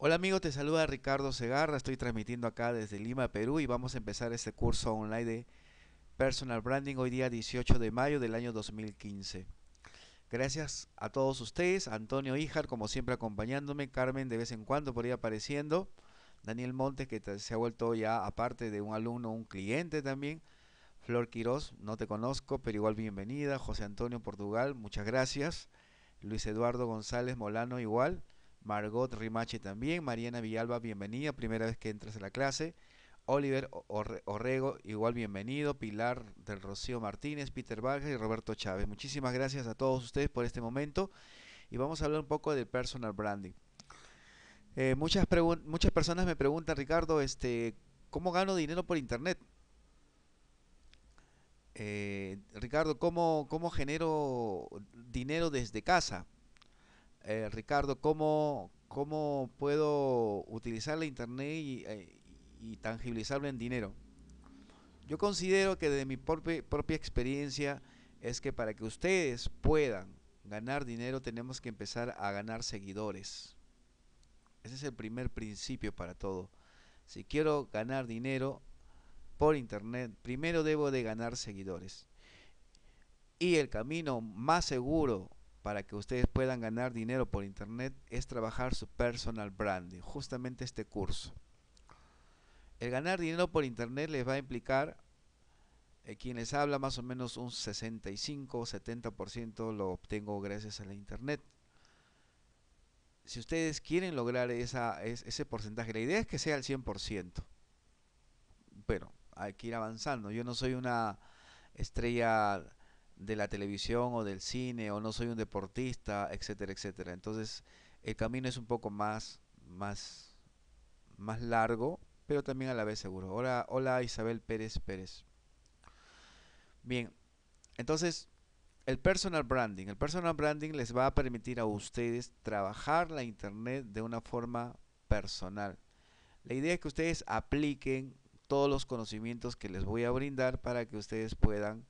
Hola amigos, te saluda Ricardo Segarra, estoy transmitiendo acá desde Lima, Perú y vamos a empezar este curso online de Personal Branding hoy día 18 de mayo del año 2015. Gracias a todos ustedes, Antonio Ijar como siempre acompañándome, Carmen de vez en cuando por ahí apareciendo, Daniel Montes que se ha vuelto ya aparte de un alumno, un cliente también, Flor Quirós, no te conozco, pero igual bienvenida, José Antonio Portugal, muchas gracias, Luis Eduardo González Molano igual, Margot Rimache también, Mariana Villalba, bienvenida, primera vez que entras a la clase. Oliver Orrego, igual bienvenido, Pilar del Rocío Martínez, Peter Vargas y Roberto Chávez. Muchísimas gracias a todos ustedes por este momento y vamos a hablar un poco del personal branding. Eh, muchas, muchas personas me preguntan, Ricardo, este, ¿cómo gano dinero por internet? Eh, Ricardo, ¿cómo, ¿cómo genero dinero desde casa? Eh, Ricardo, ¿cómo, puedo utilizar la Internet eh, y, tangibilizarlo en dinero? Yo considero que de mi propia experiencia es que para que ustedes puedan ganar dinero tenemos que empezar a ganar seguidores. Ese es el primer principio para todo. Si quiero ganar dinero por internet, primero debo de ganar seguidores. Y el camino más seguro para que ustedes puedan ganar dinero por internet es trabajar su personal branding, justamente este curso. El ganar dinero por internet les va a implicar, eh, Quienes habla más o menos un 65 o 70% lo obtengo gracias a la internet. Si ustedes quieren lograr esa, ese porcentaje, la idea es que sea el 100%, pero hay que ir avanzando. Yo no soy una estrella de la televisión o del cine o no soy un deportista, etcétera, etcétera. Entonces el camino es un poco más, más, más largo, pero también a la vez seguro. Hola, hola Isabel Pérez Pérez. Bien, entonces el personal branding. El personal branding les va a permitir a ustedes trabajar la internet de una forma personal. La idea es que ustedes apliquen todos los conocimientos que les voy a brindar para que ustedes puedan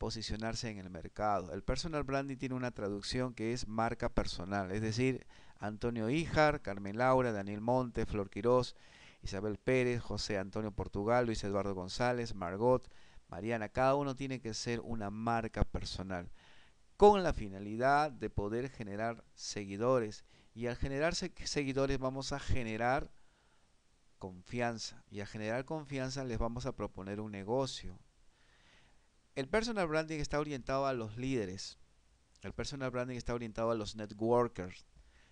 posicionarse en el mercado. El personal branding tiene una traducción que es marca personal, es decir, Antonio Ijar, Carmen Laura, Daniel Monte, Flor Quirós, Isabel Pérez, José Antonio Portugal, Luis Eduardo González, Margot, Mariana, cada uno tiene que ser una marca personal con la finalidad de poder generar seguidores y al generar seguidores vamos a generar confianza y a generar confianza les vamos a proponer un negocio el personal branding está orientado a los líderes. El personal branding está orientado a los networkers.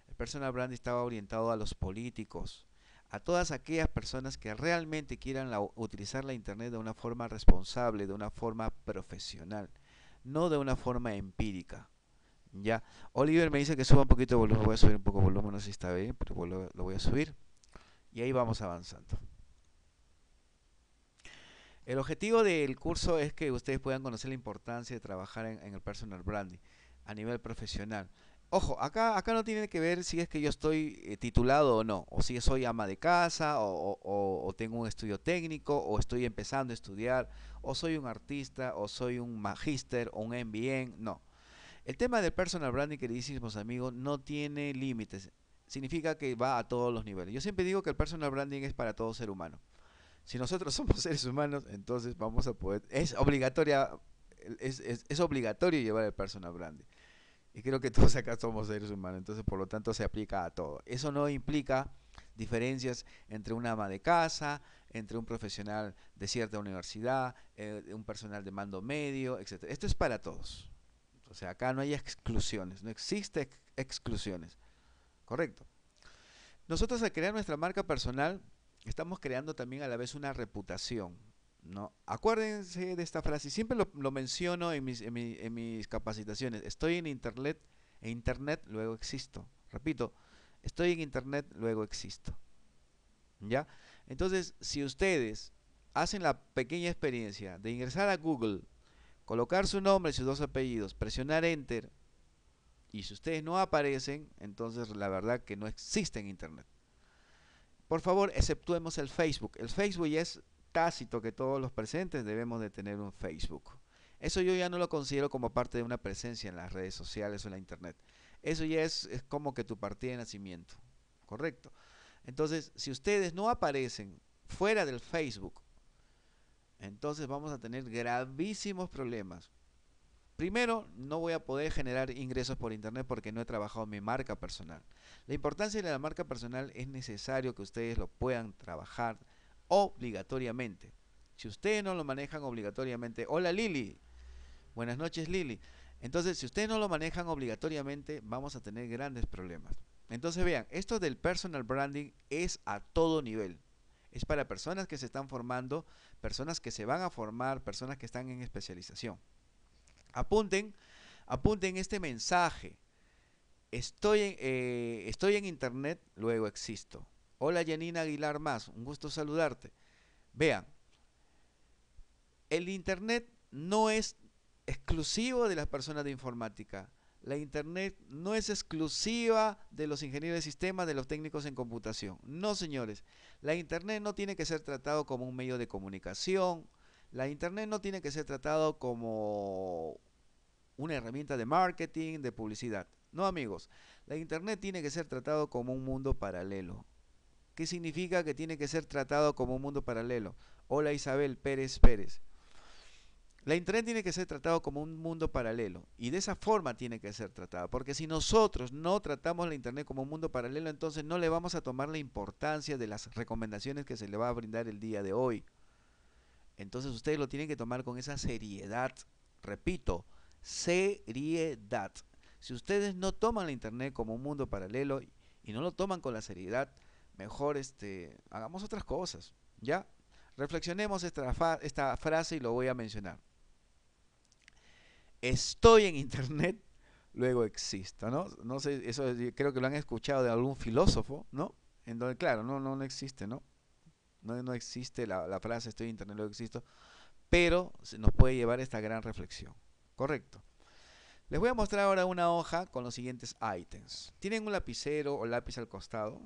El personal branding estaba orientado a los políticos. A todas aquellas personas que realmente quieran utilizar la Internet de una forma responsable, de una forma profesional, no de una forma empírica. Ya, Oliver me dice que suba un poquito de volumen, voy a subir un poco de volumen, no sé si está bien, pero lo voy a subir. Y ahí vamos avanzando. El objetivo del curso es que ustedes puedan conocer la importancia de trabajar en, el personal branding a nivel profesional. Ojo, acá, acá no tiene que ver si es que yo estoy eh, titulado o no, o si soy ama de casa, o, tengo un estudio técnico, o estoy empezando a estudiar, o soy un artista, o soy un magíster, o un MBA, no. El tema del personal branding, queridísimos amigos, no tiene límites. Significa que va a todos los niveles. Yo siempre digo que el personal branding es para todo ser humano. Si nosotros somos seres humanos, entonces vamos a poder... Es obligatoria, es, obligatorio llevar el personal branding. Y creo que todos acá somos seres humanos, entonces por lo tanto se aplica a todo. Eso no implica diferencias entre un ama de casa, entre un profesional de cierta universidad, eh, un personal de mando medio, etc. Esto es para todos. O sea, acá no hay exclusiones, no existe exclusiones. Correcto. Nosotros al crear nuestra marca personal, estamos creando también a la vez una reputación. ¿no? Acuérdense de esta frase, siempre lo, menciono en mis, capacitaciones. Estoy en Internet, e Internet luego existo. Repito, estoy en Internet, luego existo. ¿Ya? Entonces, si ustedes hacen la pequeña experiencia de ingresar a Google, colocar su nombre y sus dos apellidos, presionar Enter, y si ustedes no aparecen, entonces la verdad que no existe en Internet. Por favor, exceptuemos el Facebook. El Facebook ya es tácito que todos los presentes debemos de tener un Facebook. Eso yo ya no lo considero como parte de una presencia en las redes sociales o en la internet. Eso ya es, como que tu partida de nacimiento. Correcto. Entonces, si ustedes no aparecen fuera del Facebook, entonces vamos a tener gravísimos problemas. Primero, no voy a poder generar ingresos por internet porque no he trabajado mi marca personal. La importancia de la marca personal es necesario que ustedes lo puedan trabajar obligatoriamente. Si ustedes no lo manejan obligatoriamente, hola Lili, buenas noches Lili. Entonces, si ustedes no lo manejan obligatoriamente, vamos a tener grandes problemas. Entonces, vean, esto del personal branding es a todo nivel es para personas que se están formando, personas que se van a formar, personas que están en especialización. Apunten, apunten este mensaje. Estoy en, eh, estoy en internet, luego existo. Hola Janina Aguilar Más, un gusto saludarte. Vean, el internet no es exclusivo de las personas de informática. La internet no es exclusiva de los ingenieros de sistemas, de los técnicos en computación. No, señores. La internet no tiene que ser tratado como un medio de comunicación, la Internet no tiene que ser tratado como una herramienta de marketing, de publicidad. No, amigos, la Internet tiene que ser tratado como un mundo paralelo. ¿Qué significa que tiene que ser tratado como un mundo paralelo? Hola Isabel Pérez Pérez. La Internet tiene que ser tratado como un mundo paralelo y de esa forma tiene que ser tratada, porque si nosotros no tratamos la Internet como un mundo paralelo, entonces no le vamos a tomar la importancia de las recomendaciones que se le va a brindar el día de hoy. Entonces ustedes lo tienen que tomar con esa seriedad. Repito, seriedad. Si ustedes no toman la internet como un mundo paralelo y no lo toman con la seriedad, mejor este, hagamos otras cosas. ¿Ya? Reflexionemos esta, frase y lo voy a mencionar. Estoy en internet, luego existo, ¿no? No sé, eso creo que lo han escuchado de algún filósofo, ¿no? En donde, claro, no, no, no existe, ¿no? No, existe la, frase estoy en internet, no existo, pero nos puede llevar a esta gran reflexión. Correcto. Les voy a mostrar ahora una hoja con los siguientes ítems. Tienen un lapicero o lápiz al costado.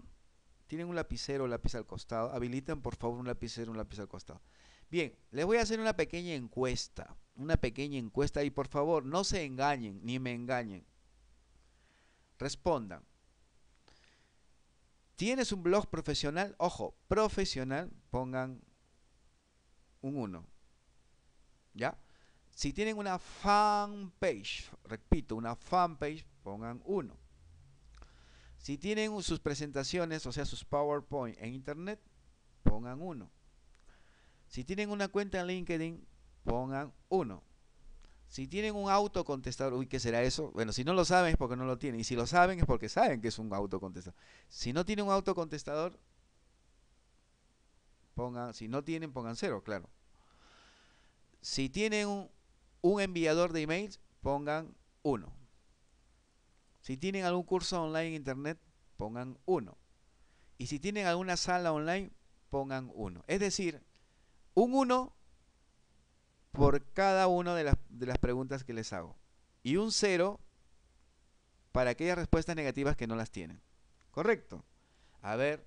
Tienen un lapicero o lápiz al costado. habilitan por favor un lapicero o un lápiz al costado. Bien, les voy a hacer una pequeña encuesta. Una pequeña encuesta y por favor no se engañen ni me engañen. Respondan. ¿Tienes un blog profesional? Ojo, profesional, pongan un 1. ¿Ya? Si tienen una fanpage, repito, una fanpage, pongan 1. Si tienen sus presentaciones, o sea, sus PowerPoint en Internet, pongan 1. Si tienen una cuenta en LinkedIn, pongan 1. Si tienen un autocontestador, uy, ¿qué será eso? Bueno, si no lo saben es porque no lo tienen. Y si lo saben es porque saben que es un autocontestador. Si no tienen un autocontestador, pongan, si no tienen, pongan cero, claro. Si tienen un, enviador de emails, pongan uno. Si tienen algún curso online en internet, pongan uno. Y si tienen alguna sala online, pongan uno. Es decir, un uno por cada una de las, preguntas que les hago. Y un cero para aquellas respuestas negativas que no las tienen. Correcto. A ver,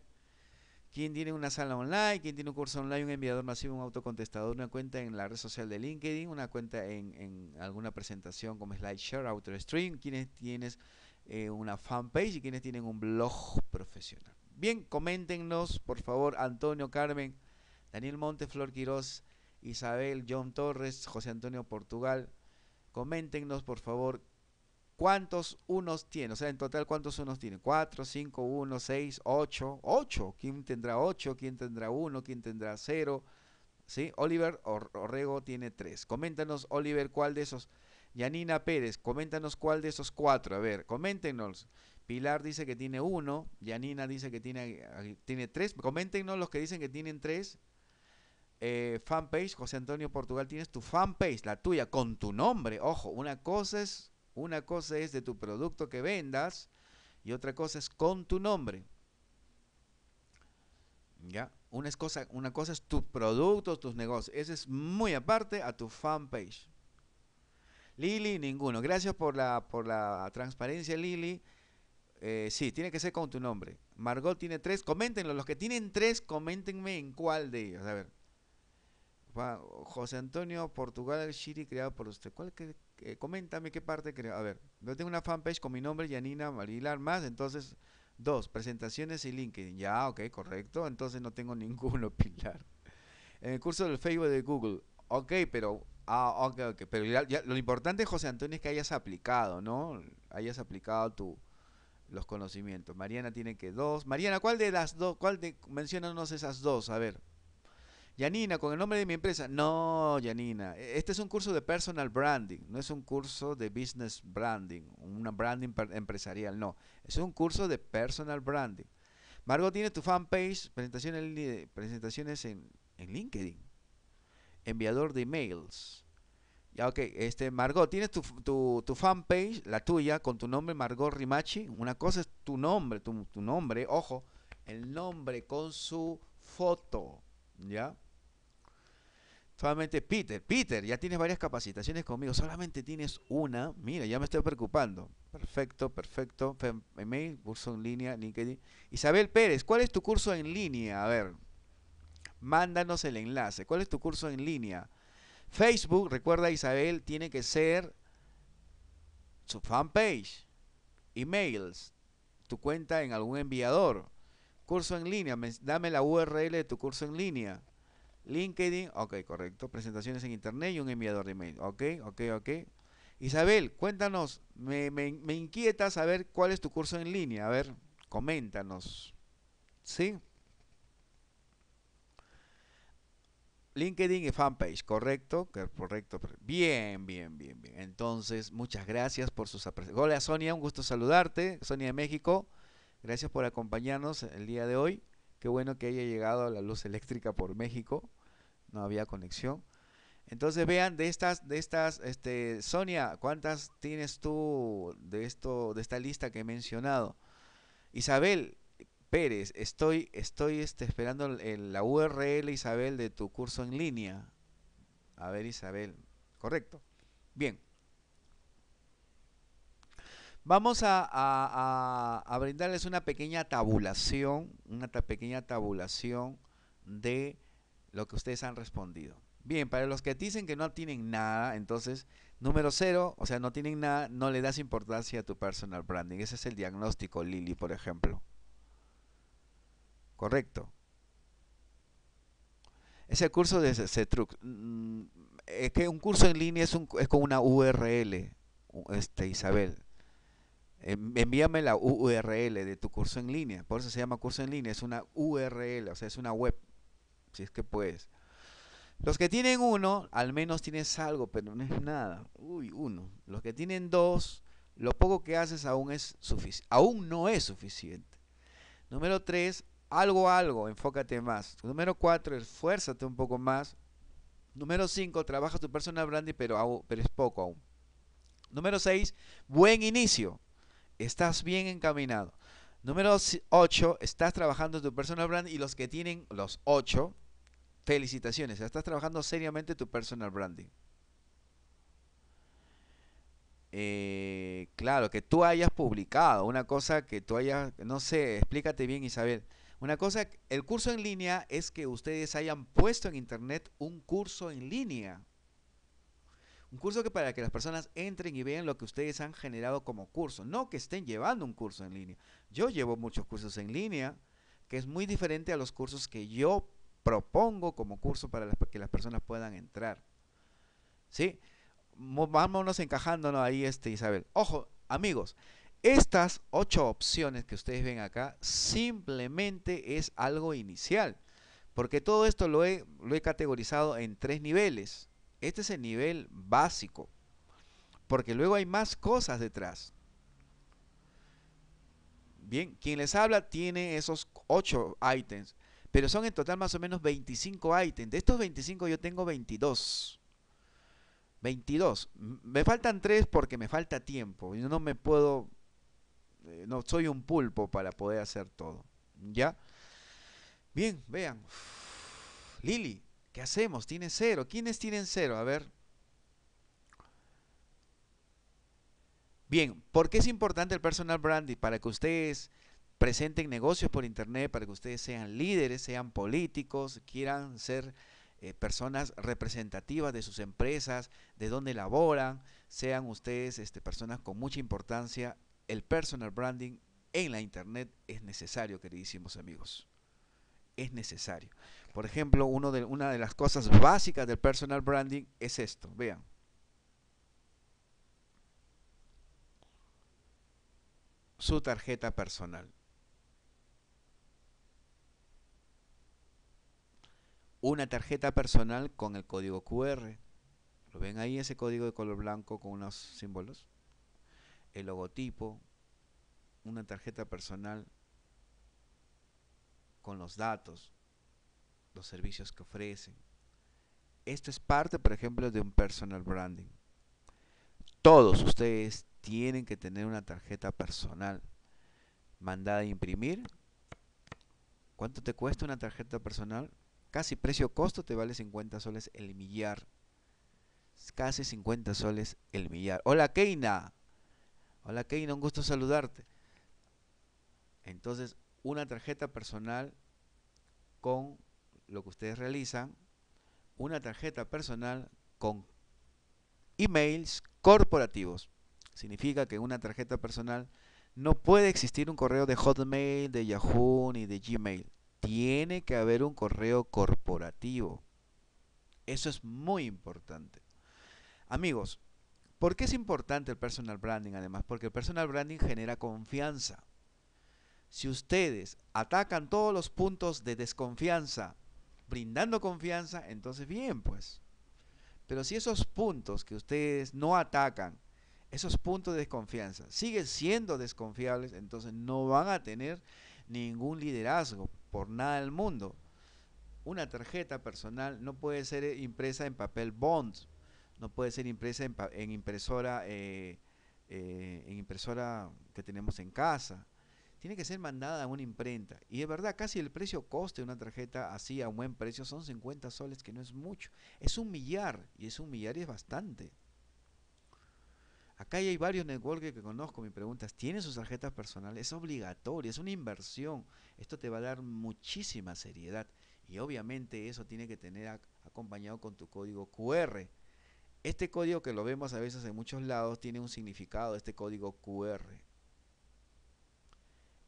¿quién tiene una sala online? ¿Quién tiene un curso online? Un enviador masivo, un autocontestador, una cuenta en la red social de LinkedIn, una cuenta en, alguna presentación como SlideShare, stream ¿Quiénes tienes eh, una fanpage y quiénes tienen un blog profesional. Bien, coméntenos, por favor, Antonio, Carmen, Daniel Monte, Flor Quirós, Isabel John Torres, José Antonio Portugal. Coméntenos, por favor, ¿Cuántos unos tiene? O sea, en total, ¿cuántos unos tiene? cuatro, cinco, uno, seis, ocho ocho, ¿Quién tendrá ocho, ¿Quién tendrá uno, ¿Quién tendrá cero ¿Sí? Oliver Orrego tiene tres, Coméntanos, Oliver, cuál de esos. Yanina Pérez, coméntanos cuál de esos cuatro, A ver, coméntenos. Pilar dice que tiene uno Yanina dice que tiene, eh, tiene 3. Coméntenos los que dicen que tienen tres eh, fanpage, José Antonio Portugal, tienes tu fanpage, la tuya, con tu nombre. Ojo, una cosa es, una cosa es de tu producto que vendas y otra cosa es con tu nombre. ¿Ya? Una, cosa, una cosa es tu producto, tus negocios. Ese es muy aparte a tu fanpage. Lili, ninguno. Gracias por la, por la transparencia, Lili. Eh, sí, tiene que ser con tu nombre. Margot tiene tres. Coméntenlo. Los que tienen tres, coméntenme en cuál de ellos. A ver. José Antonio Portugal el Shiri creado por usted. ¿Cuál que, coméntame qué parte creó. A ver, yo tengo una fanpage con mi nombre, Yanina Marilar, más, entonces, dos, presentaciones y LinkedIn. Ya, ok, correcto. Entonces no tengo ninguno, Pilar. En el curso del Facebook de Google. Ok, pero. Ah, ok, ok. Pero lo importante, José Antonio, es que hayas aplicado, ¿no? Hayas aplicado tu los conocimientos. Mariana tiene que dos. Mariana, ¿cuál de las dos? ¿Cuál de mencionanos esas dos? A ver. Yanina, con el nombre de mi empresa. No, Yanina, e-, este es un curso de personal branding, no es un curso de business branding, una branding empresarial, no. Es un curso de personal branding. Margot tiene tu fanpage, presentaciones, presentaciones en, LinkedIn, enviador de emails. Ya, ok, este, Margot, tienes tu, tu, tu, fanpage, la tuya, con tu nombre Margot Rimachi. Una cosa es tu nombre, tu, tu nombre, ojo, el nombre con su foto, ¿ya? Solamente Peter, Peter, ya tienes varias capacitaciones conmigo, solamente tienes una. Mira, ya me estoy preocupando. Perfecto, perfecto. Email, curso en línea, LinkedIn. Isabel Pérez, ¿cuál es tu curso en línea? A ver, mándanos el enlace. ¿Cuál es tu curso en línea? Facebook, recuerda Isabel, tiene que ser su fanpage, emails, tu cuenta en algún enviador, curso en línea, dame la URL de tu curso en línea. LinkedIn, ok, correcto. Presentaciones en internet y un enviador de email. Ok, ok, ok. Isabel, cuéntanos, me, inquieta saber cuál es tu curso en línea. A ver, coméntanos. ¿Sí? LinkedIn y fanpage, correcto, correcto. Bien, bien, bien, bien. Entonces, muchas gracias por sus apreciaciones. Hola Sonia, un gusto saludarte. Sonia de México, gracias por acompañarnos el día de hoy. Qué bueno que haya llegado la luz eléctrica por México. No había conexión. Entonces vean de estas, de estas, este, Sonia, ¿cuántas tienes tú de esto, de esta lista que he mencionado? Isabel Pérez, estoy, estoy este, esperando la URL, Isabel, de tu curso en línea. A ver, Isabel, correcto. Bien. Vamos a, brindarles una pequeña tabulación, una pequeña tabulación de lo que ustedes han respondido. Bien, para los que dicen que no tienen nada, entonces, número cero, o sea, no tienen nada, no le das importancia a tu personal branding. Ese es el diagnóstico, Lili, por ejemplo. Correcto. Ese curso de truc mm, es que un curso en línea es, un, es con una URL, este, Isabel envíame la URL de tu curso en línea. Por eso se llama curso en línea. Es una URL, o sea, es una web. Si es que puedes. Los que tienen uno, al menos tienes algo, pero no es nada. Uy, uno. Los que tienen dos, lo poco que haces aún, es aún no es suficiente. Número tres, algo, algo, enfócate más. Número cuatro, esfuérzate un poco más. Número cinco, trabaja tu personal branding, pero, pero es poco aún. Número seis, buen inicio estás bien encaminado. Número 8, estás trabajando tu personal brand y los que tienen los 8, felicitaciones, estás trabajando seriamente tu personal branding. Eh, claro, que tú hayas publicado, una cosa que tú hayas, no sé, explícate bien Isabel. Una cosa, el curso en línea es que ustedes hayan puesto en internet un curso en línea. Un curso que para que las personas entren y vean lo que ustedes han generado como curso, no que estén llevando un curso en línea. Yo llevo muchos cursos en línea, que es muy diferente a los cursos que yo propongo como curso para que las personas puedan entrar. ¿Sí? Vámonos encajándonos ahí, este, Isabel. Ojo, amigos, estas ocho opciones que ustedes ven acá simplemente es algo inicial, porque todo esto lo he, lo he categorizado en tres niveles. Este es el nivel básico, porque luego hay más cosas detrás. Bien, quien les habla tiene esos ocho ítems, pero son en total más o menos 25 ítems. De estos 25 yo tengo 22. 22. Me faltan 3 porque me falta tiempo. Yo no me puedo, eh, no soy un pulpo para poder hacer todo. ¿Ya? Bien, vean. Lili, ¿Qué hacemos? Tiene cero. ¿Quiénes tienen cero? A ver. Bien, ¿por qué es importante el personal branding? Para que ustedes presenten negocios por internet, para que ustedes sean líderes, sean políticos, quieran ser eh, personas representativas de sus empresas, de donde laboran, sean ustedes este, personas con mucha importancia. El personal branding en la internet es necesario, queridísimos amigos. Es necesario. Por ejemplo, de, una de las cosas básicas del personal branding es esto. Vean. Su tarjeta personal. Una tarjeta personal con el código QR. ¿Lo ven ahí ese código de color blanco con unos símbolos? El logotipo. Una tarjeta personal con los datos los servicios que ofrecen. Esto es parte, por ejemplo, de un personal branding. Todos ustedes tienen que tener una tarjeta personal mandada a imprimir. ¿Cuánto te cuesta una tarjeta personal? Casi precio-costo te vale 50 soles el millar. Casi 50 soles el millar. Hola Keina. Hola Keina, un gusto saludarte. Entonces, una tarjeta personal con lo que ustedes realizan, una tarjeta personal con emails corporativos. Significa que una tarjeta personal no puede existir un correo de Hotmail, de Yahoo ni de Gmail. Tiene que haber un correo corporativo. Eso es muy importante. Amigos, ¿por qué es importante el personal branding además? Porque el personal branding genera confianza. Si ustedes atacan todos los puntos de desconfianza brindando confianza, entonces bien, pues. Pero si esos puntos que ustedes no atacan, esos puntos de desconfianza, siguen siendo desconfiables, entonces no van a tener ningún liderazgo por nada del mundo. Una tarjeta personal no puede ser impresa en papel bond, no puede ser impresa en, impresora eh, eh, en impresora que tenemos en casa tiene que ser mandada a una imprenta. Y de verdad, casi el precio coste de una tarjeta así a un buen precio son 50 soles, que no es mucho. Es un millar, y es un millar y es bastante. Acá hay varios networkers que conozco, mi preguntas es, ¿tienen sus tarjetas personales? Es obligatorio, es una inversión. Esto te va a dar muchísima seriedad. Y obviamente eso tiene que tener acompañado con tu código QR. Este código que lo vemos a veces en muchos lados tiene un significado, este código QR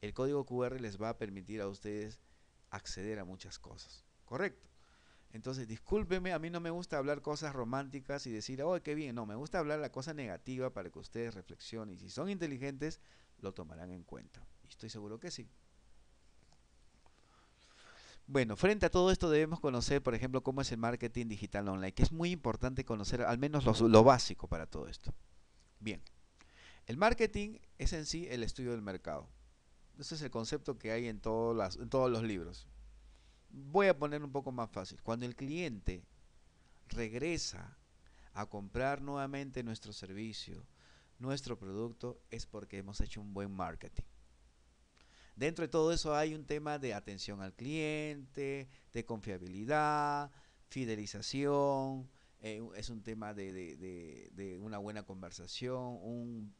el código QR les va a permitir a ustedes acceder a muchas cosas. Correcto. Entonces, discúlpeme, a mí no me gusta hablar cosas románticas y decir, oh, qué bien. No, me gusta hablar la cosa negativa para que ustedes reflexionen. Y si son inteligentes, lo tomarán en cuenta. Y estoy seguro que sí. Bueno, frente a todo esto debemos conocer, por ejemplo, cómo es el marketing digital online, que es muy importante conocer al menos lo básico para todo esto. Bien, el marketing es en sí el estudio del mercado. Ese es el concepto que hay en, todos los libros. Voy a poner un poco más fácil. Cuando el cliente regresa a comprar nuevamente nuestro servicio, nuestro producto, es porque hemos hecho un buen marketing. Dentro de todo eso hay un tema de atención al cliente, de confiabilidad, fidelización, eh, es un tema de, de, una buena conversación, un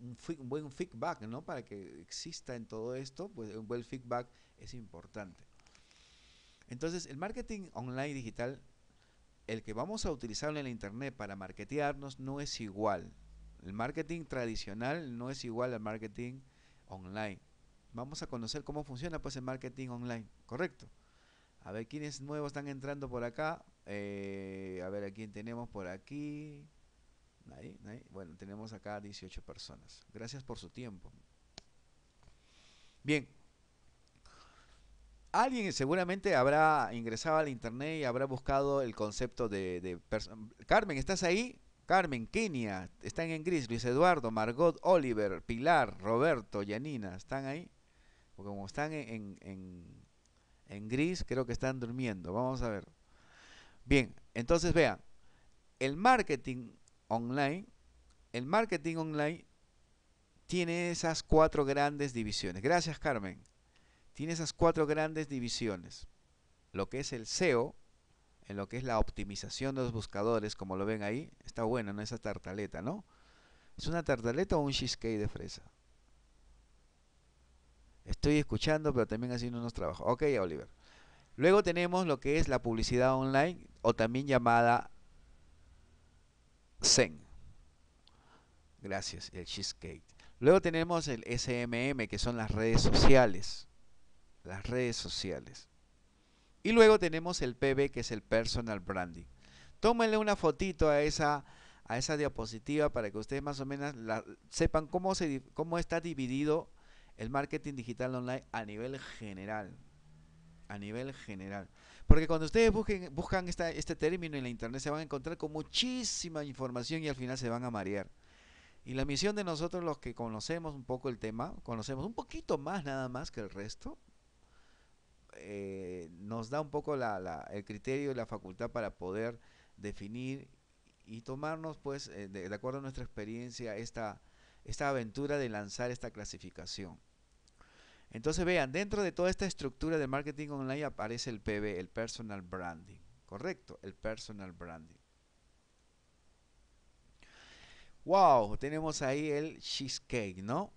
un, buen feedback, ¿no? Para que exista en todo esto, pues un buen feedback es importante. Entonces, el marketing online digital, el que vamos a utilizar en la internet para marketearnos no es igual. El marketing tradicional no es igual al marketing online. Vamos a conocer cómo funciona pues el marketing online, ¿correcto? A ver quiénes nuevos están entrando por acá. Eh, a ver a quién tenemos por aquí. Bueno, tenemos acá 18 personas. Gracias por su tiempo. Bien. Alguien seguramente habrá ingresado al internet y habrá buscado el concepto de... Carmen, ¿estás ahí? Carmen, Kenia, están en gris. Luis Eduardo, Margot, Oliver, Pilar, Roberto, Yanina, ¿están ahí? Porque como están en, en gris, creo que están durmiendo. Vamos a ver. Bien, entonces vean. El marketing online, el marketing online tiene esas cuatro grandes divisiones. Gracias, Carmen. Tiene esas cuatro grandes divisiones. Lo que es el SEO, en lo que es la optimización de los buscadores, como lo ven ahí. Está bueno ¿no? Esa tartaleta, ¿no? ¿Es una tartaleta o un cheesecake de fresa? Estoy escuchando, pero también haciendo unos trabajos. Ok, Oliver. Luego tenemos lo que es la publicidad online o también llamada Zen. Gracias, el cheesecake. Luego tenemos el SMM, que son las redes sociales. Las redes sociales. Y luego tenemos el PB, que es el personal branding. Tómenle una fotito a esa, a esa diapositiva para que ustedes más o menos sepan cómo, se, cómo está dividido el marketing digital online a nivel general. A nivel general. Porque cuando ustedes busquen, buscan esta, este término en la internet se van a encontrar con muchísima información y al final se van a marear. Y la misión de nosotros los que conocemos un poco el tema, conocemos un poquito más nada más que el resto, eh, nos da un poco el criterio y la facultad para poder definir y tomarnos, pues, eh, de, de acuerdo a nuestra experiencia, esta, esta aventura de lanzar esta clasificación. Entonces vean, dentro de toda esta estructura de marketing online aparece el PB, el personal branding. Correcto, el personal branding. Wow, tenemos ahí el cheesecake, ¿no?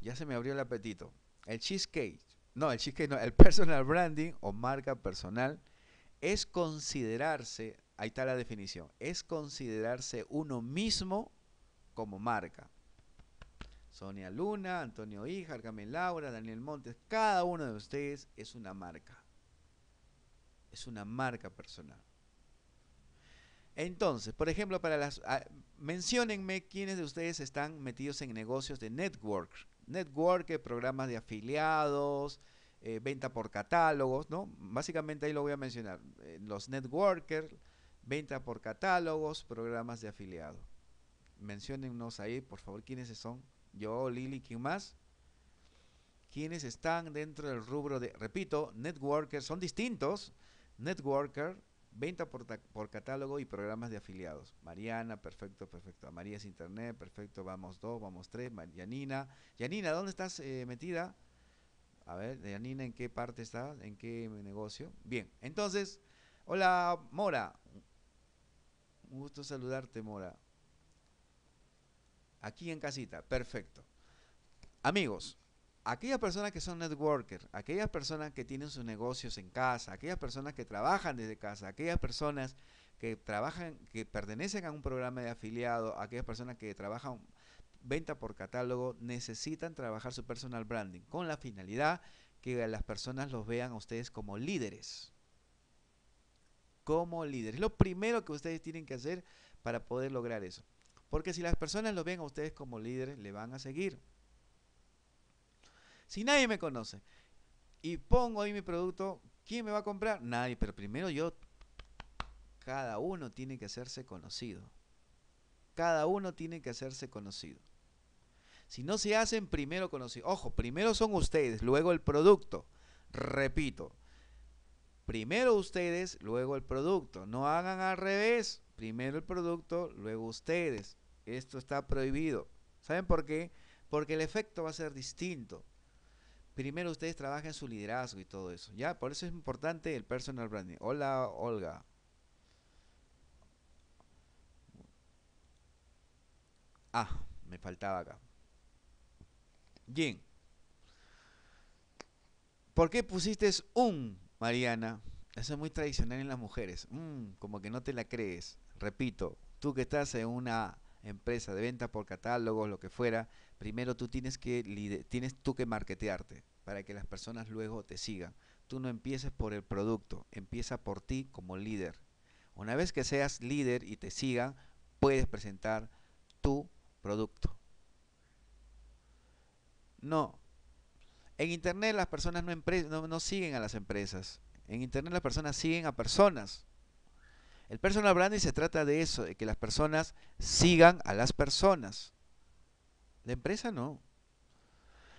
ya se me abrió el apetito. El cheesecake, no, el cheesecake no, el personal branding o marca personal es considerarse, ahí está la definición, es considerarse uno mismo como marca. Sonia Luna, Antonio Hija, Carmen Laura, Daniel Montes, cada uno de ustedes es una marca. Es una marca personal. Entonces, por ejemplo, para las ah, menciónenme quiénes de ustedes están metidos en negocios de network, network, eh, programas de afiliados, eh, venta por catálogos, ¿no? Básicamente ahí lo voy a mencionar. Eh, los networkers, venta por catálogos, programas de afiliados. Menciónennos ahí, por favor, quiénes son yo, Lili, ¿quién más? Quienes están dentro del rubro de, repito, networker, son distintos. Networker, venta por, catálogo y programas de afiliados. Mariana, perfecto, perfecto. María es internet, perfecto. Vamos dos, vamos tres. Yanina, Yanina, ¿dónde estás eh, metida? A ver, Yanina, ¿en qué parte estás? ¿En qué negocio? Bien, entonces, hola Mora. Un gusto saludarte, Mora aquí en casita, perfecto. Amigos, aquellas personas que son networkers, aquellas personas que tienen sus negocios en casa, aquellas personas que trabajan desde casa, aquellas personas que trabajan, que pertenecen a un programa de afiliado, aquellas personas que trabajan venta por catálogo, necesitan trabajar su personal branding con la finalidad que las personas los vean a ustedes como líderes. Como líderes. Lo primero que ustedes tienen que hacer para poder lograr eso. Porque si las personas lo ven a ustedes como líderes, le van a seguir. Si nadie me conoce y pongo ahí mi producto, ¿quién me va a comprar? Nadie, pero primero yo. Cada uno tiene que hacerse conocido. Cada uno tiene que hacerse conocido. Si no se hacen primero conocidos, ojo, primero son ustedes, luego el producto. Repito, primero ustedes, luego el producto. No hagan al revés. Primero el producto, luego ustedes. Esto está prohibido. ¿Saben por qué? Porque el efecto va a ser distinto. Primero ustedes trabajan su liderazgo y todo eso. Ya, por eso es importante el personal branding. Hola, Olga. Ah, me faltaba acá. Bien. ¿Por qué pusiste un, Mariana? Eso es muy tradicional en las mujeres. Mm, como que no te la crees. Repito, tú que estás en una empresa de venta por catálogos, lo que fuera, primero tú tienes que tienes tú que marketearte para que las personas luego te sigan. Tú no empieces por el producto, empieza por ti como líder. Una vez que seas líder y te siga puedes presentar tu producto. No. En internet las personas no, no, no siguen a las empresas. En Internet las personas siguen a personas. El personal branding se trata de eso, de que las personas sigan a las personas. La empresa no.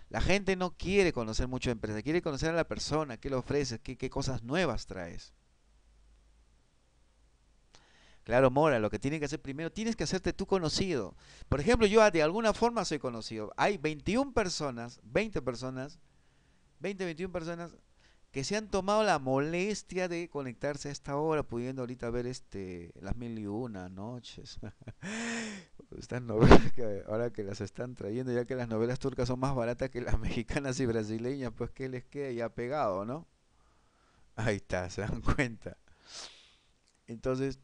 La gente no quiere conocer mucho la empresa, quiere conocer a la persona, qué le ofreces, qué, cosas nuevas traes. Claro, Mora, lo que tiene que hacer primero, tienes que hacerte tú conocido. Por ejemplo, yo ah, de alguna forma soy conocido. Hay 21 personas, 20 personas, 20, 21 personas que se han tomado la molestia de conectarse a esta hora, pudiendo ahorita ver este las mil y una noches. Estas novelas que ahora que las están trayendo, ya que las novelas turcas son más baratas que las mexicanas y brasileñas, pues que les queda ya pegado, ¿no? Ahí está, se dan cuenta. Entonces,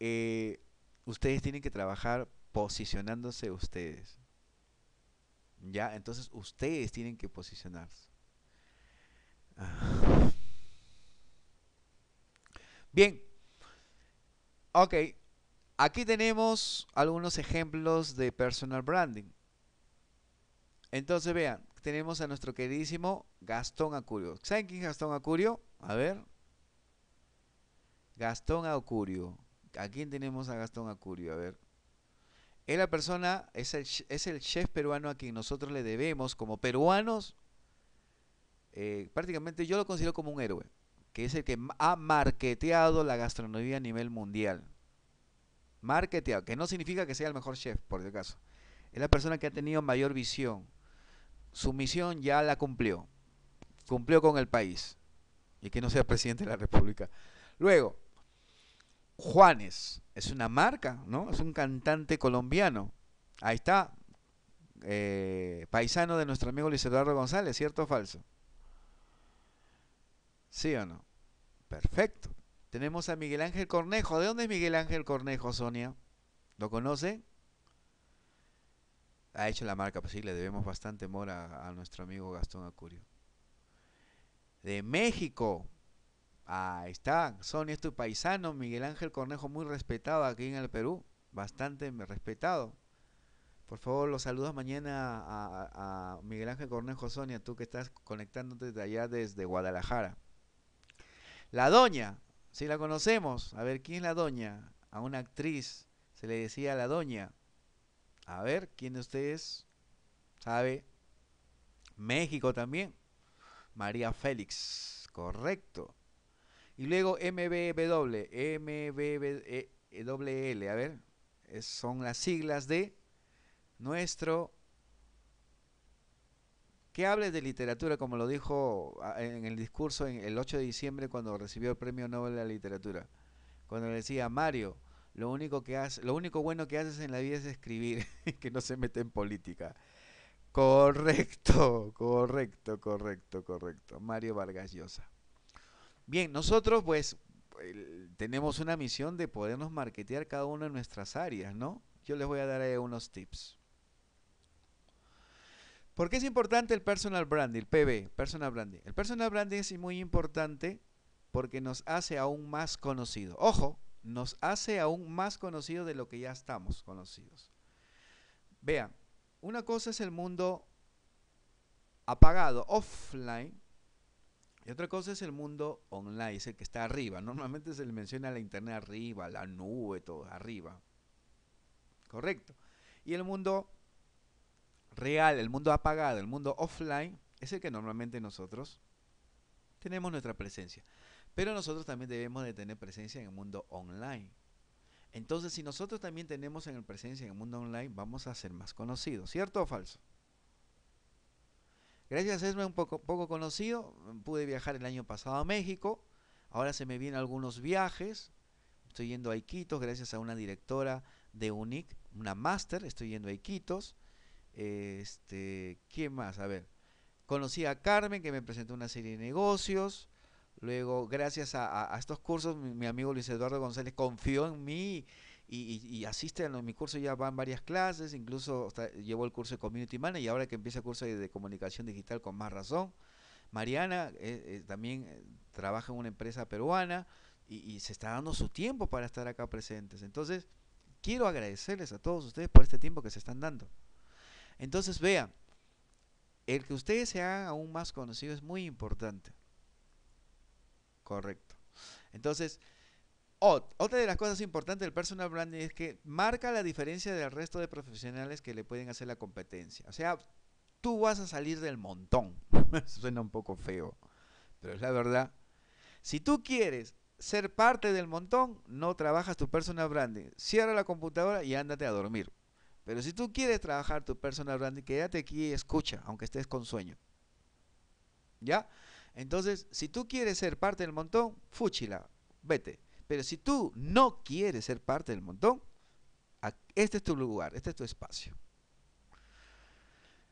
eh, ustedes tienen que trabajar posicionándose ustedes. Ya, entonces ustedes tienen que posicionarse. Bien. Ok. Aquí tenemos algunos ejemplos de personal branding. Entonces, vean, tenemos a nuestro queridísimo Gastón Acurio. ¿Saben quién es Gastón Acurio? A ver. Gastón Acurio. ¿A quién tenemos a Gastón Acurio? A ver. Es la persona, es el, es el chef peruano a quien nosotros le debemos, como peruanos, eh, prácticamente yo lo considero como un héroe, que es el que ha marketeado la gastronomía a nivel mundial. marqueteado, que no significa que sea el mejor chef, por el caso. Es la persona que ha tenido mayor visión. Su misión ya la cumplió. Cumplió con el país. Y que no sea presidente de la República. Luego, Juanes es una marca, ¿no? Es un cantante colombiano. Ahí está, eh, paisano de nuestro amigo Luis Eduardo González, ¿cierto o falso? ¿Sí o no? Perfecto. Tenemos a Miguel Ángel Cornejo. ¿De dónde es Miguel Ángel Cornejo, Sonia? ¿Lo conoce? Ha hecho la marca, pues sí, le debemos bastante amor a, nuestro amigo Gastón Acurio. De México. Ahí está. Sonia es tu paisano. Miguel Ángel Cornejo, muy respetado aquí en el Perú. Bastante respetado. Por favor, los saludos mañana a, Miguel Ángel Cornejo, Sonia, tú que estás conectándote desde allá desde Guadalajara. La doña, si la conocemos, a ver, ¿quién es la doña? A una actriz se le decía la doña. A ver, ¿quién de ustedes sabe? México también. María Félix, correcto. Y luego MBW, MBWL, e a ver, son las siglas de nuestro que hables de literatura, como lo dijo ah, en el discurso en el 8 de diciembre cuando recibió el Premio Nobel de la Literatura, cuando le decía, Mario, lo único, que lo único bueno que haces en la vida es escribir, que no se mete en política. Correcto, correcto, correcto, correcto. Mario Vargas Llosa. Bien, nosotros pues tenemos una misión de podernos marketear cada uno en nuestras áreas, ¿no? Yo les voy a dar unos tips. ¿Por qué es importante el personal branding, el PB, personal branding? El personal branding es muy importante porque nos hace aún más conocidos. Ojo, nos hace aún más conocidos de lo que ya estamos conocidos. Vean, una cosa es el mundo apagado, offline, y otra cosa es el mundo online, es el que está arriba. Normalmente se le menciona la internet arriba, la nube, todo arriba. Correcto. Y el mundo real, el mundo apagado, el mundo offline, es el que normalmente nosotros tenemos nuestra presencia. Pero nosotros también debemos de tener presencia en el mundo online. Entonces, si nosotros también tenemos en el presencia en el mundo online, vamos a ser más conocidos, ¿cierto o falso? Gracias a serme un poco, poco conocido, pude viajar el año pasado a México, ahora se me vienen algunos viajes, estoy yendo a Iquitos gracias a una directora de UNIC, una máster, estoy yendo a Iquitos, este, ¿Quién más? A ver. Conocí a Carmen, que me presentó una serie de negocios. Luego, gracias a, estos cursos, mi, amigo Luis Eduardo González confió en mí y, asiste a mi curso, ya van varias clases, incluso llevo el curso de Community Manager y ahora que empieza el curso de, comunicación digital con más razón. Mariana eh, eh, también eh, trabaja en una empresa peruana y, se está dando su tiempo para estar acá presentes. Entonces, quiero agradecerles a todos ustedes por este tiempo que se están dando. Entonces, vean, el que ustedes se hagan aún más conocidos es muy importante. Correcto. Entonces, otra de las cosas importantes del personal branding es que marca la diferencia del resto de profesionales que le pueden hacer la competencia. O sea, tú vas a salir del montón. Suena un poco feo, pero es la verdad. Si tú quieres ser parte del montón, no trabajas tu personal branding. Cierra la computadora y ándate a dormir. Pero si tú quieres trabajar tu personal branding, quédate aquí y escucha, aunque estés con sueño. ¿Ya? Entonces, si tú quieres ser parte del montón, fúchila, vete. Pero si tú no quieres ser parte del montón, este es tu lugar, este es tu espacio.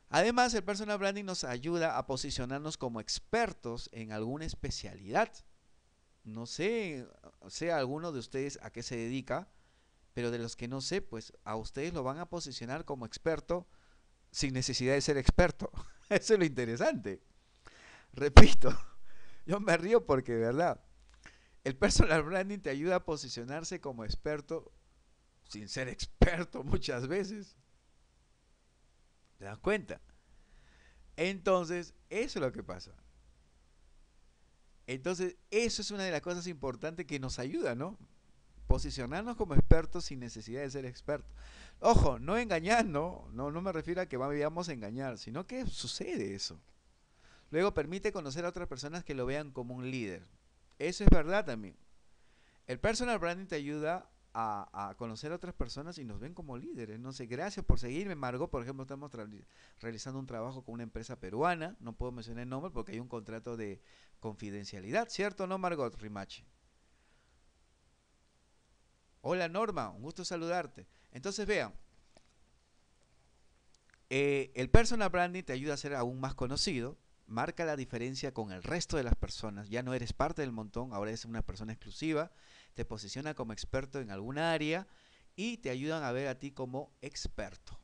Además, el personal branding nos ayuda a posicionarnos como expertos en alguna especialidad. No sé, sé alguno de ustedes a qué se dedica, pero de los que no sé, pues a ustedes lo van a posicionar como experto sin necesidad de ser experto. Eso es lo interesante. Repito, yo me río porque, verdad, el personal branding te ayuda a posicionarse como experto sin ser experto muchas veces. ¿Te das cuenta? Entonces, eso es lo que pasa. Entonces, eso es una de las cosas importantes que nos ayuda, ¿no? posicionarnos como expertos sin necesidad de ser expertos. Ojo, no engañando, no, no me refiero a que vayamos a engañar, sino que sucede eso. Luego permite conocer a otras personas que lo vean como un líder. Eso es verdad también. El personal branding te ayuda a, conocer a otras personas y nos ven como líderes. No sé, gracias por seguirme, Margot. Por ejemplo, estamos realizando un trabajo con una empresa peruana. No puedo mencionar el nombre porque hay un contrato de confidencialidad, ¿cierto o no, Margot Rimache? Hola Norma, un gusto saludarte. Entonces vean, eh, el personal branding te ayuda a ser aún más conocido, marca la diferencia con el resto de las personas, ya no eres parte del montón, ahora eres una persona exclusiva, te posiciona como experto en alguna área y te ayudan a ver a ti como experto,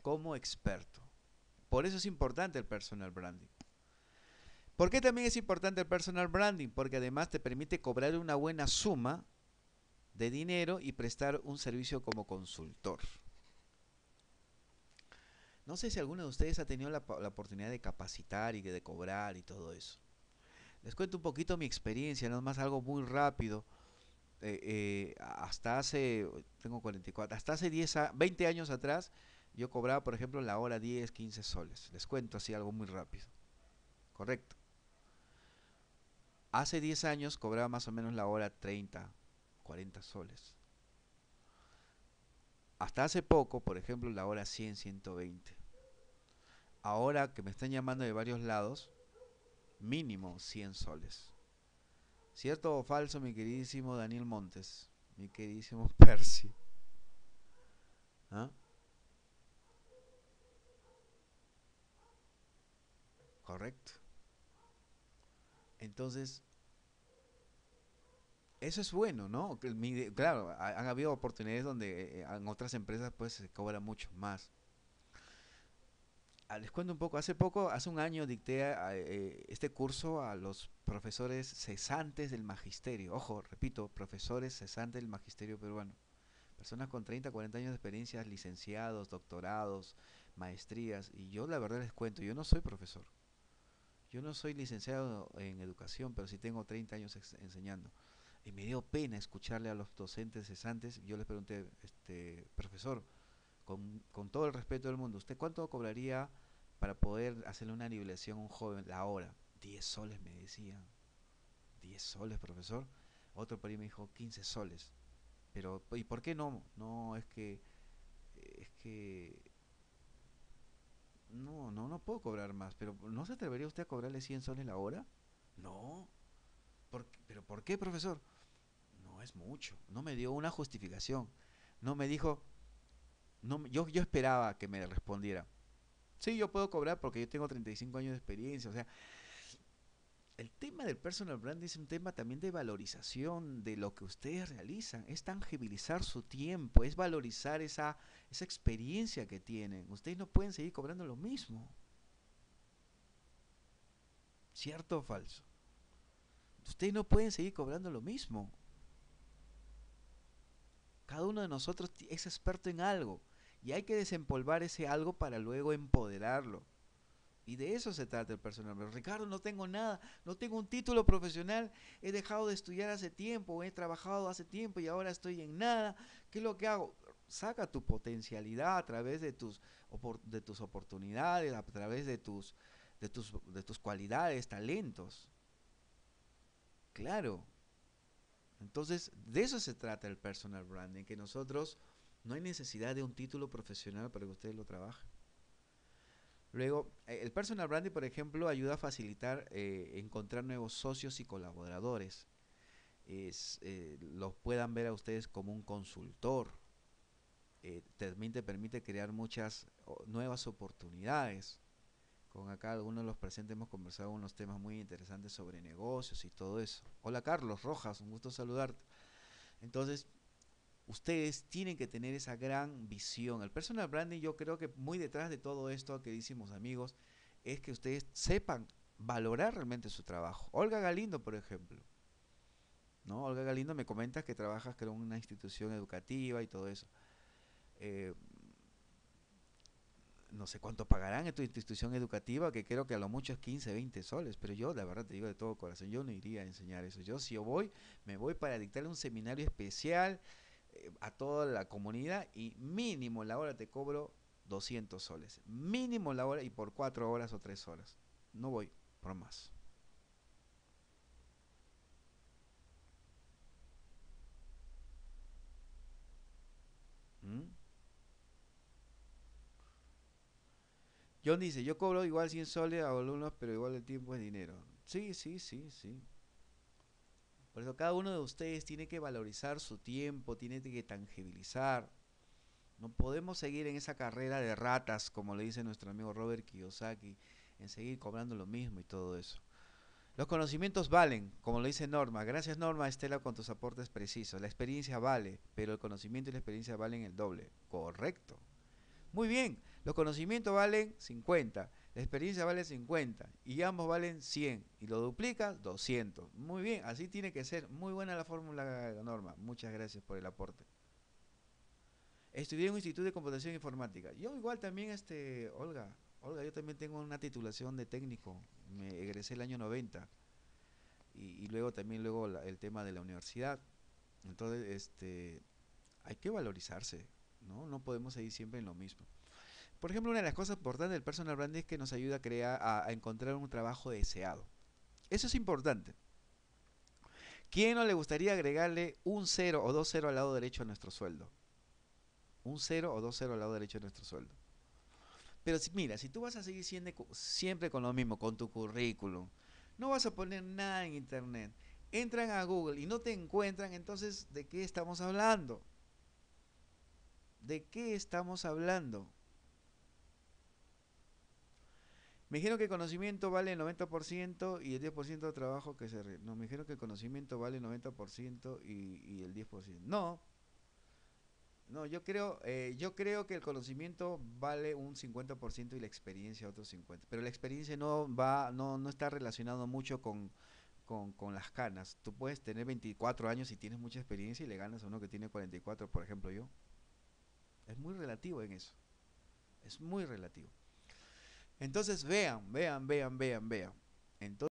como experto. Por eso es importante el personal branding. ¿Por qué también es importante el personal branding? Porque además te permite cobrar una buena suma de dinero y prestar un servicio como consultor. No sé si alguno de ustedes ha tenido la, oportunidad de capacitar y de cobrar y todo eso. Les cuento un poquito mi experiencia, no más algo muy rápido. Eh, eh, hasta hace, tengo 44, hasta hace 10 20 años atrás, yo cobraba, por ejemplo, la hora 10, 15 soles. Les cuento así algo muy rápido. Correcto. Hace 10 años cobraba más o menos la hora 30, 40 soles. Hasta hace poco, por ejemplo, la hora 100, 120. Ahora que me están llamando de varios lados, mínimo 100 soles. ¿Cierto o falso, mi queridísimo Daniel Montes? Mi queridísimo Percy. ¿Ah? Correcto. Entonces, eso es bueno, ¿no? Claro, han habido oportunidades donde eh, eh, en otras empresas pues se cobra mucho más. Ah, les cuento un poco, hace poco, hace un año dicté eh, este curso a los profesores cesantes del magisterio. Ojo, repito, profesores cesantes del magisterio peruano. Personas con 30, 40 años de experiencia, licenciados, doctorados, maestrías. Y yo la verdad les cuento, yo no soy profesor. Yo no soy licenciado en educación, pero sí tengo 30 años enseñando y me dio pena escucharle a los docentes cesantes. Yo les pregunté, este, profesor, con, todo el respeto del mundo, ¿usted cuánto cobraría para poder hacerle una nivelación a un joven la hora? 10 soles me decía 10 soles, profesor. Otro por ahí me dijo 15 soles. Pero, ¿y por qué no? No, es que, es que, no, no, no puedo cobrar más. Pero, ¿no se atrevería usted a cobrarle 100 soles la hora? No. ¿Pero por qué, profesor? es mucho. No me dio una justificación. No me dijo, no, yo, esperaba que me respondiera. Sí, yo puedo cobrar porque yo tengo 35 años de experiencia. O sea, el tema del personal branding es un tema también de valorización de lo que ustedes realizan. Es tangibilizar su tiempo, es valorizar esa, esa experiencia que tienen. Ustedes no pueden seguir cobrando lo mismo. ¿Cierto o falso? Ustedes no pueden seguir cobrando lo mismo. Cada uno de nosotros es experto en algo y hay que desempolvar ese algo para luego empoderarlo. Y de eso se trata el personal. Ricardo, no tengo nada, no tengo un título profesional, he dejado de estudiar hace tiempo, he trabajado hace tiempo y ahora estoy en nada. ¿Qué es lo que hago? Saca tu potencialidad a través de tus, de tus oportunidades, a través de tus, de, tus, de tus cualidades, talentos. Claro, entonces, de eso se trata el personal branding, que nosotros no hay necesidad de un título profesional para que ustedes lo trabajen. Luego, eh, el personal branding, por ejemplo, ayuda a facilitar eh, encontrar nuevos socios y colaboradores. Eh, los puedan ver a ustedes como un consultor. también te permite crear muchas nuevas oportunidades. Con acá algunos de los presentes hemos conversado unos temas muy interesantes sobre negocios y todo eso. Hola Carlos Rojas, un gusto saludarte. Entonces, ustedes tienen que tener esa gran visión. El personal branding yo creo que muy detrás de todo esto que decimos amigos es que ustedes sepan valorar realmente su trabajo. Olga Galindo, por ejemplo. ¿No? Olga Galindo me comentas que trabajas con una institución educativa y todo eso. Eh, no sé cuánto pagarán en tu institución educativa, que creo que a lo mucho es 15, 20 soles, pero yo la verdad te digo de todo corazón, yo no iría a enseñar eso. Yo si yo voy, me voy para dictar un seminario especial eh, a toda la comunidad y mínimo la hora te cobro 200 soles. Mínimo la hora y por cuatro horas o tres horas. No voy por más. ¿Mm? John dice, yo cobro igual 100 soles a alumnos, pero igual el tiempo es dinero. Sí, sí, sí, sí. Por eso cada uno de ustedes tiene que valorizar su tiempo, tiene que tangibilizar. No podemos seguir en esa carrera de ratas, como le dice nuestro amigo Robert Kiyosaki, en seguir cobrando lo mismo y todo eso. Los conocimientos valen, como lo dice Norma. Gracias Norma Estela con tus aportes precisos. La experiencia vale, pero el conocimiento y la experiencia valen el doble. Correcto. Muy bien. Los conocimientos valen 50, la experiencia vale 50 y ambos valen 100 y lo duplica, 200. Muy bien, así tiene que ser. Muy buena la fórmula Norma. Muchas gracias por el aporte. Estudié en un instituto de computación informática. Yo igual también, este, Olga, Olga, yo también tengo una titulación de técnico. Me egresé el año 90 y, luego también luego el tema de la universidad. Entonces, este, hay que valorizarse, ¿no? No podemos seguir siempre en lo mismo. Por ejemplo, una de las cosas importantes del personal branding es que nos ayuda a, crear, a, encontrar un trabajo deseado. Eso es importante. ¿Quién no le gustaría agregarle un 0 o dos 0 al lado derecho a nuestro sueldo? Un 0 o dos 0 al lado derecho de nuestro sueldo. Pero mira, si tú vas a seguir siendo, siempre con lo mismo, con tu currículum, no vas a poner nada en internet, entran a Google y no te encuentran, entonces, ¿de qué estamos hablando? ¿De qué estamos hablando? Me dijeron que conocimiento vale el 90% y el 10% de trabajo que se... No, me dijeron que el conocimiento vale el 90% y, el 10%. No. No, yo creo, eh, yo creo que el conocimiento vale un 50% y la experiencia otro 50%. Pero la experiencia no va, no, está relacionado mucho con, con, las canas. Tú puedes tener 24 años y tienes mucha experiencia y le ganas a uno que tiene 44, por ejemplo yo. Es muy relativo en eso. Es muy relativo. Entonces vean, vean, vean, vean, vean.